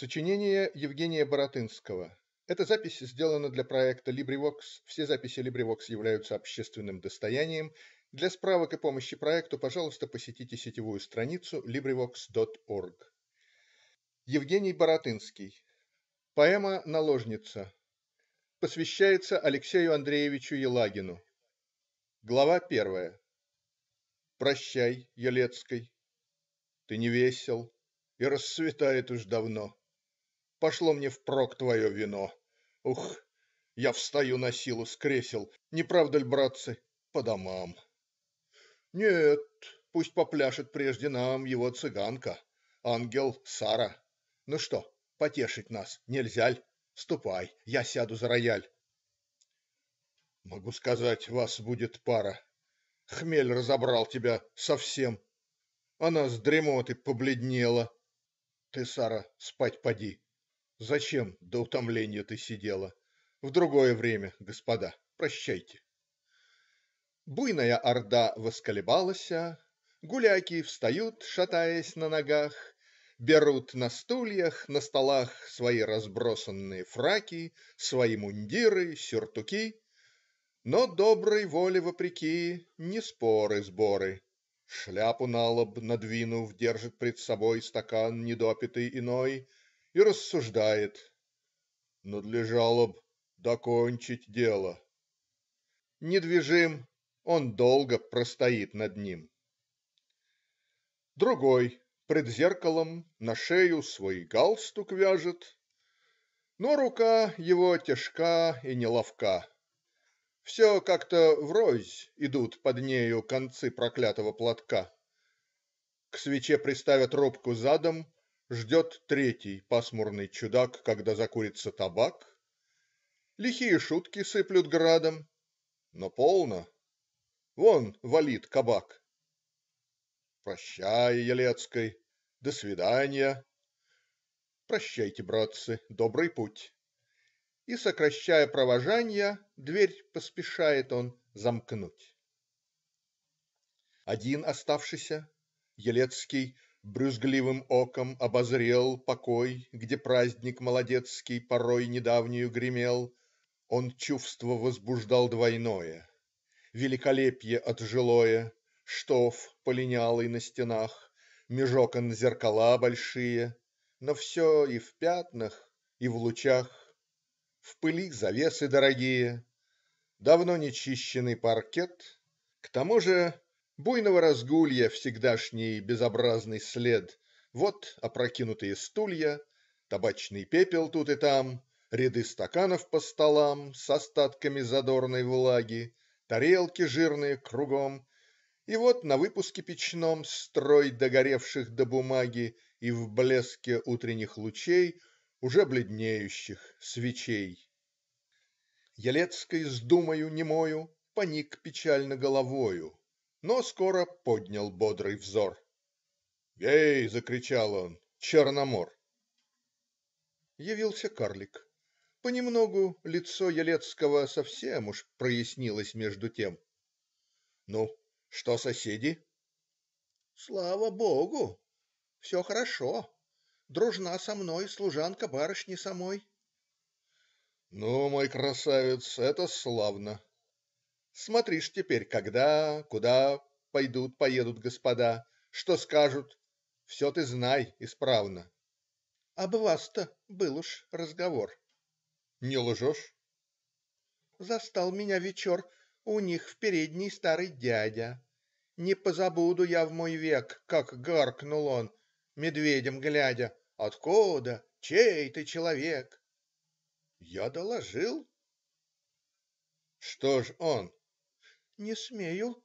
Сочинение Евгения Баратынского Эта запись сделана для проекта LibriVox. Все записи LibriVox являются общественным достоянием. Для справок и помощи проекту, пожалуйста, посетите сетевую страницу LibriVox.org. Евгений Баратынский Поэма "Наложница" Посвящается Алексею Андреевичу Елагину Глава первая Прощай, Елецкий. Ты не весел. и рассветает уж давно. Пошло мне впрок твое вино. Ух, я встаю насилу с кресел. Не правда ль, братцы, по домам?" "Нет, пусть попляшет прежде нам его цыганка. Ангел Сара. Ну что, потешить нас нельзя ль? Ступай, я сяду за рояль". "Могу сказать, вас будет пара. Хмель разобрал тебя совсем. Она с дремоты побледнела. Ты, Сара, спать поди. "Зачем до утомления ты сидела, в другое время, господа, прощайте". Буйная орда восколебалася. Гуляки встают, шатаясь на ногах. Берут на стульях, на столах свои разбросанные фраки. Свои мундиры, сюртуки. Но доброй воле вопреки не споры-сборы. Шляпу на лоб надвинув держит пред собой стакан недопитый иной и рассуждает: "надлежало б докончить дело". Недвижим, он долго простоит над ним. Другой пред зеркалом на шею свой галстук вяжет. Но рука его тяжка и неловка. Все как-то врозь идут под нею концы проклятого платка. К свече приставят рубку задом. Ждет третий, пасмурный чудак, когда закурится табак. Лихие шутки сыплют градом. Но полно. Вон валит кабак. Прощай, Елецкий. До свидания. Прощайте, братцы. Добрый путь. И, сокращая провожанья, дверь поспешает он замкнуть. Один оставшийся, Елецкий. Брюзгливым оком обозрел Покой, где праздник молодецкий Порой недавнюю гремел. Он чувство возбуждал двойное: Великолепье отжилое. Штоф полинялый на стенах. межокон зеркала большие. Но все и в пятнах и в лучах. В пыли завесы дорогие. Давно не чищенный паркет. К тому же. Буйного разгулья всегдашний безобразный след: вот опрокинутые стулья, табачный пепел тут и там, ряды стаканов по столам с остатками задорной влаги, тарелки жирные кругом и вот на выпуске печном строй догоревших до бумаги и в блеске утренних лучей уже бледнеющих свечей. Елецкой с думою немою поник печально головою но скоро поднял бодрый взор. "Эй!" закричал он,- Черномор! Явился карлик. Понемногу лицо Елецкого совсем уж прояснилось между тем. "Ну, что соседи?" "Слава Богу, все хорошо. Дружна со мной служанка барышни самой. "Ну, мой красавец, это славно. Смотришь теперь, когда, куда пойдут, поедут господа, что скажут все ты знай исправно. Об вас-то был уж разговор. "Не лжешь?" Застал меня вечер у них в передней старый дядя. Не позабуду я в мой век, как гаркнул он, медведем глядя: "Откуда? Чей ты человек?" Я доложил. "Что ж он? "Не смею".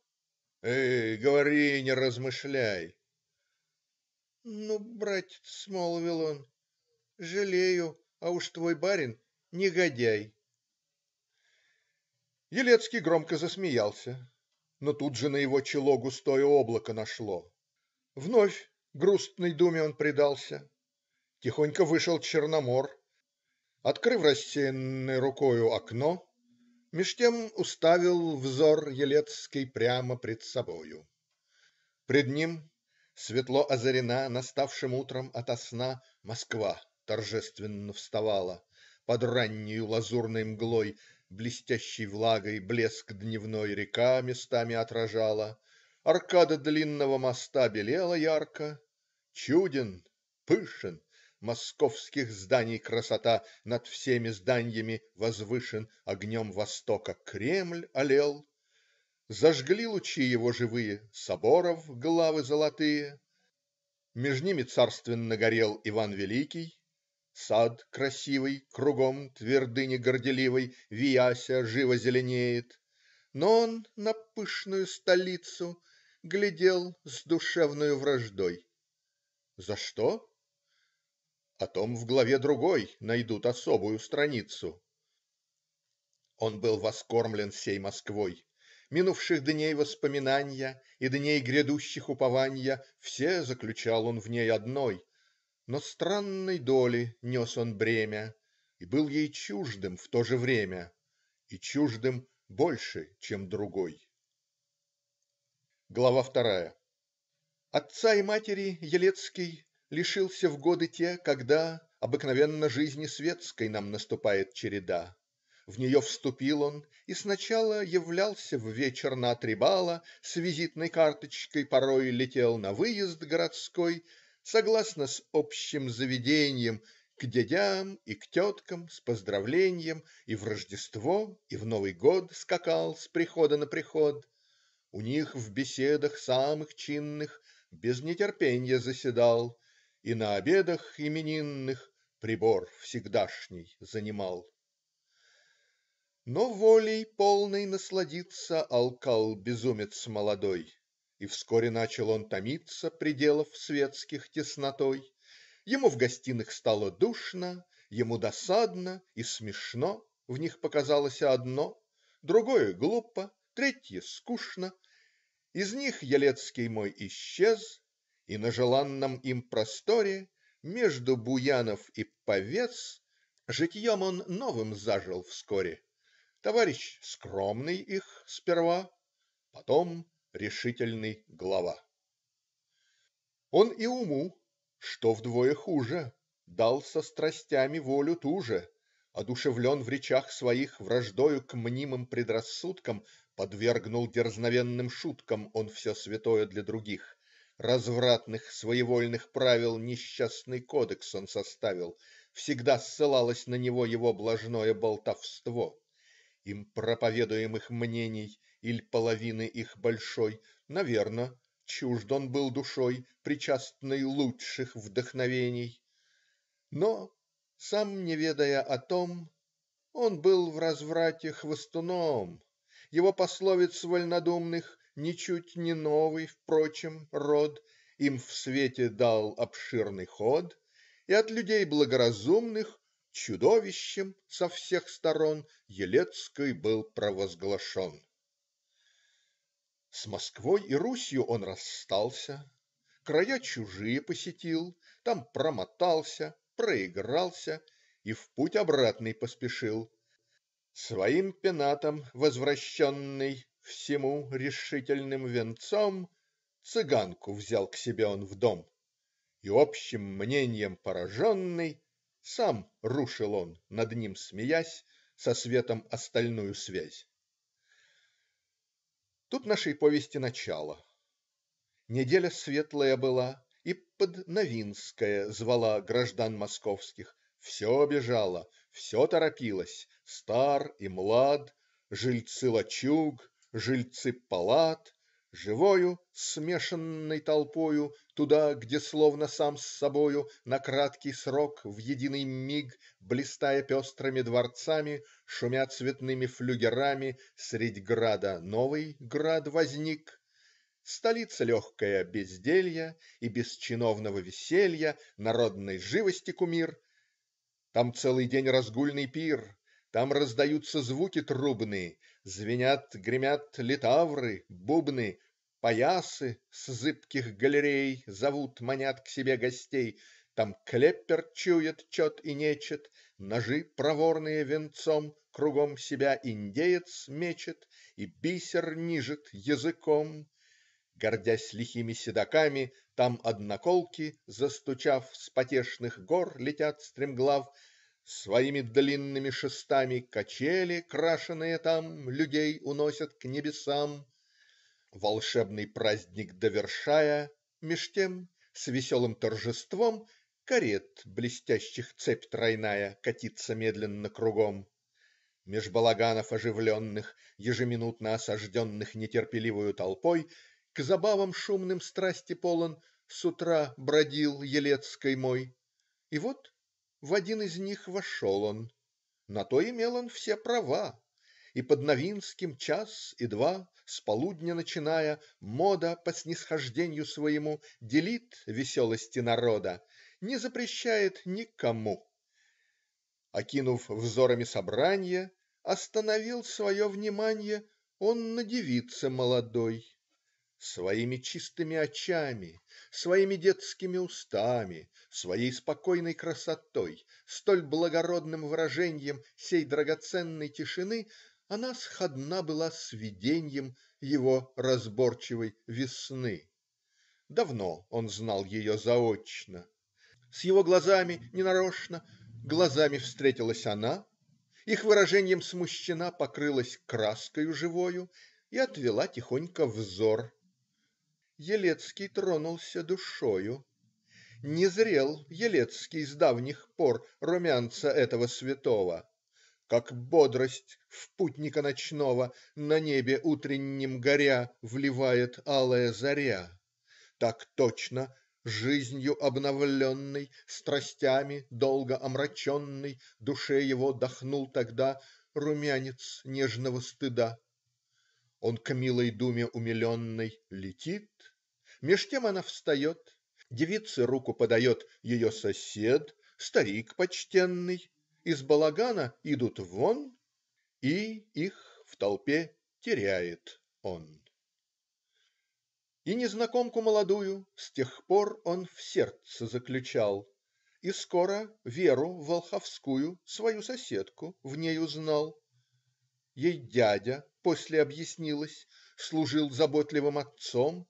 "Эй, говори, не размышляй". "Ну, братец,- молвил он,- жалею, а уж твой барин негодяй". Елецкий громко засмеялся, но тут же на его чело густое облако нашло. Вновь грустной думе он предался. Тихонько вышел Черномор. Открыв рассеянной рукою окно. Меж тем уставил взор Елецкий прямо пред собою. Пред ним светло озарена наставшим утром ото сна Москва торжественно вставала. Под раннюю лазурной мглой блестящей влагой блеск дневной река местами отражала. Аркада длинного моста белела ярко. Чуден, пышен Московских зданий красота, Над всеми зданьями возвышен Огнем востока Кремль алел. Зажгли лучи его живые Соборов главы золотые. Меж ними царственно горел Иван Великий. Сад красивый, кругом твердыни горделивой Вияся живо зеленеет. Но он на пышную столицу Глядел с душевною враждой. За что? О том в главе другой найдут особую страницу. Он был воскормлен всей Москвой. Минувших дней воспоминания и дней грядущих упования все заключал он в ней одной, но странной доли нес он бремя и был ей чуждым в то же время, и чуждым больше, чем другой. Глава вторая Отца и матери Елецкий Лишился в годы те, когда Обыкновенно жизни светской нам наступает череда. В нее вступил он и сначала являлся в вечер на три бала с визитной карточкой порой летел на выезд городской согласно с общим заведением к дядям и к теткам с поздравленьем и в Рождество и в Новый год скакал с прихода на приход. У них в беседах самых чинных без нетерпения заседал и на обедах именинных прибор всегдашний занимал. Но волей полной насладиться Алкал безумец молодой. И вскоре начал он томиться Пределов светских теснотой. Ему в гостиных стало душно. Ему досадно и смешно В них показалось одно. Другое глупо, третье скучно. Из них Елецкий мой исчез и на желанном им просторе, между Буянов и Повец, житьем он новым зажил вскоре. Товарищ скромный их сперва, потом решительный глава. Он и уму, что вдвое хуже, дал со страстями волю туже, Одушевлен в речах своих враждою к мнимым предрассудкам подвергнул дерзновенным шуткам он все святое для других. Развратных, своевольных правил несчастный кодекс он составил, всегда ссылалось на него его блажное болтовство. Им проповедуемых мнений или половины их большой наверно чужд он был душой причастный лучших вдохновений. Но, сам не ведая о том, он был в разврате хвостуном. Его пословиц вольнодумных Ничуть не новый, впрочем, род Им в свете дал обширный ход, И от людей благоразумных Чудовищем со всех сторон Елецкой был провозглашен. С Москвой и Русью он расстался. Края чужие посетил, там промотался, проигрался И в путь обратный поспешил. Своим пенатом возвращенный Всему решительным венцом Цыганку взял к себе он в дом И общим мнением пораженный Сам рушил он, над ним смеясь, Со светом остальную связь. Тут нашей повести начало. Неделя светлая была и под подновинская звала граждан московских. Все бежало, все торопилось, стар и млад, жильцы лачуг. Жильцы палат живою, смешанной толпою Туда, где словно сам с собою На краткий срок, в единый миг, Блистая пестрыми дворцами, Шумя цветными флюгерами, Средь града новый град возник. Столица легкая безделья И без чиновного веселья Народной живости кумир. Там целый день разгульный пир. Там раздаются звуки трубные, звенят, гремят литавры, бубны, поясы с зыбких галерей зовут, манят к себе гостей, там клеппер чует чет и нечет, ножи проворные венцом кругом себя индеец мечет и бисер нижет языком. Гордясь лихими седоками, там одноколки, застучав, с потешных гор летят стремглав. Своими длинными шестами качели, крашеные там, людей уносят к небесам. Волшебный праздник довершая, меж тем с веселым торжеством карет, блестящих цепь тройная, катится медленно кругом. Меж балаганов оживленных, ежеминутно осажденных нетерпеливую толпой, к забавам шумным страсти полон с утра бродил Елецкой мой. И вот. В один из них вошел он, на то имел он все права, и под Новинским час и два, с полудня начиная, мода, по снисхожденью своему, делит веселости народа, не запрещает никому. Окинув взорами собрание, остановил свое внимание он на девице молодой. Своими чистыми очами, своими детскими устами, своей спокойной красотой, столь благородным выражением сей драгоценной тишины она сходна была с видением его разборчивой "Весны". Давно он знал ее заочно. С его глазами, ненарочно, глазами встретилась она. Их выражением смущена покрылась краской живою и отвела тихонько взор. Елецкий тронулся душою, не зрел Елецкий с давних пор румянца этого святого, как бодрость в путника ночного на небе утреннем горя вливает алая заря, так точно жизнью обновленной, страстями долго омраченной душе его дохнул тогда румянец нежного стыда. Он к милой думе умиленной летит. Меж тем она встает. Девице руку подает Ее сосед, старик почтенный. Из балагана идут вон. И их в толпе теряет он. И незнакомку молодую С тех пор он в сердце заключал. И скоро Веру Волховскую, Свою соседку, в ней узнал. Ей дядя после объяснилось, служил заботливым отцом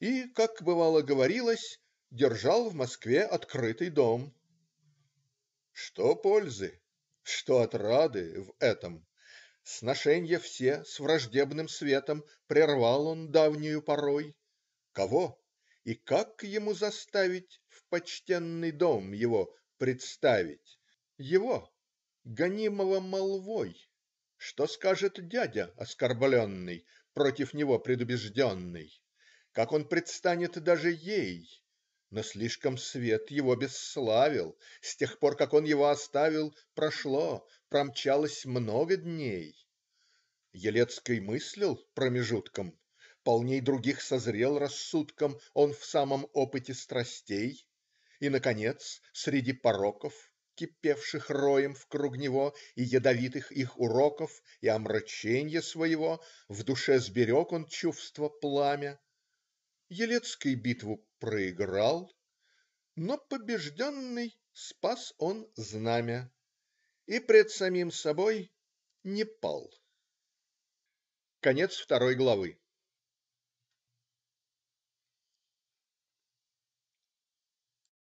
и, как, бывало, говорилось, держал в Москве открытый дом. Что пользы, что отрады в этом? Сношенья все с враждебным светом прервал он давнюю порой. Кого и как ему заставить в почтенный дом его представить? его, гонимого молвой? Что скажет дядя, оскорбленный, против него предубежденный? Как он предстанет даже ей? Но слишком свет его бесславил. С тех пор, как он его оставил, прошло, промчалось много дней. Елецкий мыслил промежутком. Полней других созрел рассудком он в самом опыте страстей. И наконец, среди пороков кипевших роем вкруг него и ядовитых их уроков и омраченья своего, в душе сберег он чувство-пламя. Елецкий битву проиграл. Но побежденный спас он знамя. И пред самим собой не пал. Конец второй главы.